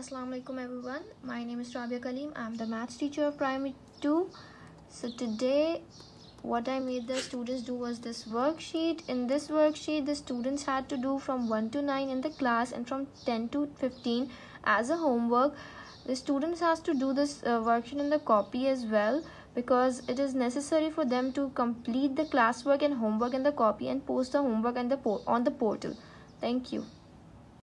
Assalamualaikum alaikum everyone. My name is Rabia Kaleem. I'm the maths teacher of primary 2. So today what I made the students do was this worksheet. In this worksheet the students had to do from 1 to 9 in the class and from 10 to 15 as a homework. The students has to do this uh, worksheet in the copy as well because it is necessary for them to complete the classwork and homework in the copy and post the homework and the on the portal. Thank you.